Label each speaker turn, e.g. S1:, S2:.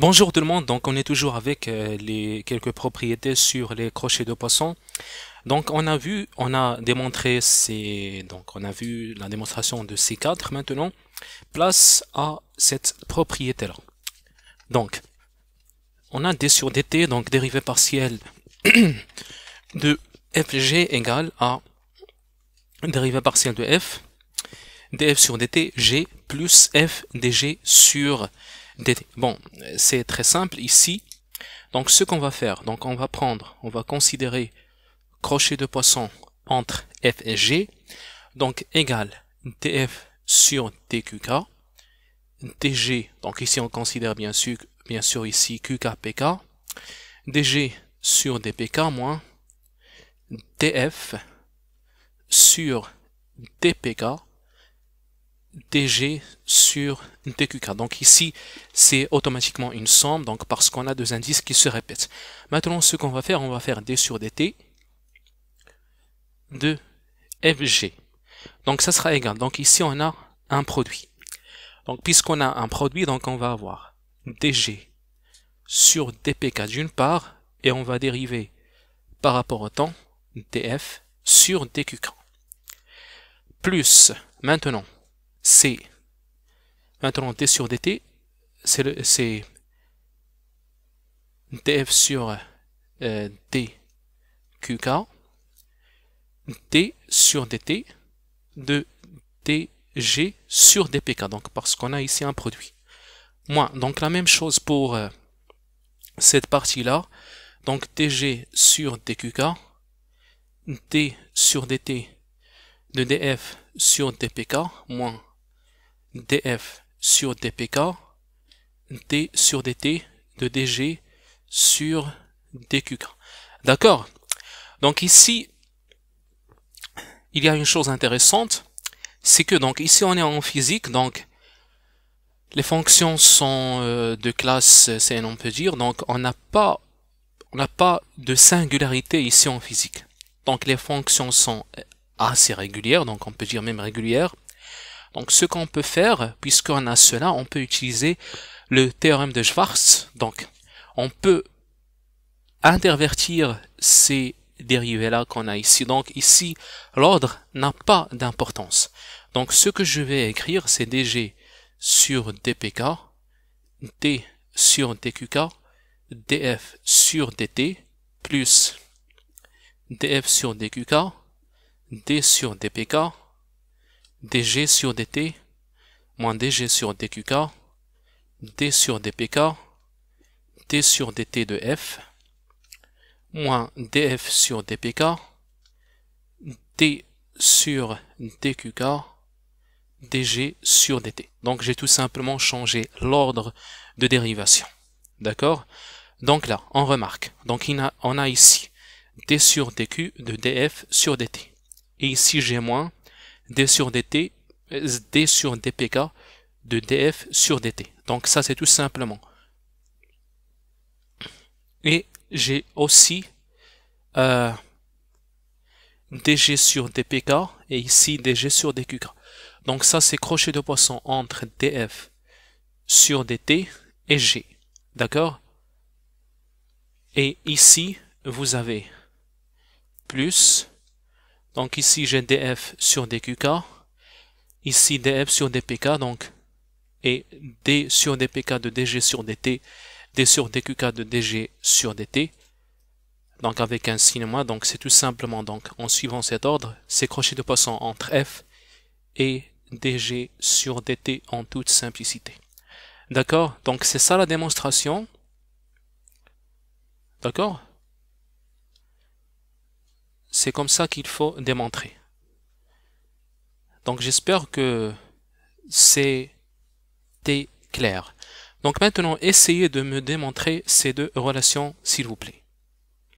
S1: Bonjour tout le monde, donc on est toujours avec euh, les quelques propriétés sur les crochets de poisson. Donc on a vu, on a démontré ces, donc on a vu la démonstration de ces quatre maintenant. Place à cette propriété là. Donc on a d sur dt, donc dérivée partielle de fg égale à dérivée partielle de f df sur dt g plus f dg sur Bon, c'est très simple ici. Donc ce qu'on va faire, donc on va prendre, on va considérer crochet de poisson entre f et g, donc égal df sur dqk, dg, donc ici on considère bien sûr, bien sûr ici qkpk, dg sur dpk moins df sur dpk DG sur DQK. Donc ici, c'est automatiquement une somme, donc parce qu'on a deux indices qui se répètent. Maintenant, ce qu'on va faire, on va faire D sur DT de FG. Donc ça sera égal. Donc ici, on a un produit. Donc puisqu'on a un produit, donc on va avoir DG sur DPK d'une part, et on va dériver par rapport au temps DF sur DQK. Plus, maintenant, C. Maintenant, T sur DT, c'est DF sur euh, DQK, t sur DT, de TG sur DPK, donc parce qu'on a ici un produit. Moins, donc la même chose pour euh, cette partie-là, donc TG sur DQK, T sur DT, de DF sur DPK, moins df sur dpk, d sur dt, de dg sur dqk. D'accord Donc ici, il y a une chose intéressante, c'est que donc ici on est en physique, donc les fonctions sont euh, de classe c, on peut dire, donc on n'a pas on n'a pas de singularité ici en physique. Donc les fonctions sont assez régulières, donc on peut dire même régulières. Donc ce qu'on peut faire, puisqu'on a cela, on peut utiliser le théorème de Schwarz. Donc on peut intervertir ces dérivés-là qu'on a ici. Donc ici, l'ordre n'a pas d'importance. Donc ce que je vais écrire, c'est dg sur dpk, d sur dqk, df sur dt, plus df sur dqk, d sur dpk, dg sur dt moins dg sur dqk, d sur dpk, d sur dt de f, moins df sur dpk, d sur dqk, dg sur dt. Donc j'ai tout simplement changé l'ordre de dérivation. D'accord Donc là, on remarque. Donc on a, on a ici d sur dq de df sur dt. Et ici j'ai moins D sur dt, D sur dpk de df sur dt. Donc ça c'est tout simplement. Et j'ai aussi euh, dg sur dpk et ici dg sur dqk. Donc ça c'est crochet de poisson entre df sur dt et g. D'accord Et ici vous avez plus donc ici, j'ai df sur dqk. Ici, df sur dpk, donc, et d sur dpk de dg sur dt, d sur dqk de dg sur dt. Donc avec un cinéma, donc c'est tout simplement, donc, en suivant cet ordre, c'est crochet de poisson entre f et dg sur dt en toute simplicité. D'accord Donc c'est ça la démonstration. D'accord c'est comme ça qu'il faut démontrer. Donc j'espère que c'était clair. Donc maintenant, essayez de me démontrer ces deux relations, s'il vous plaît.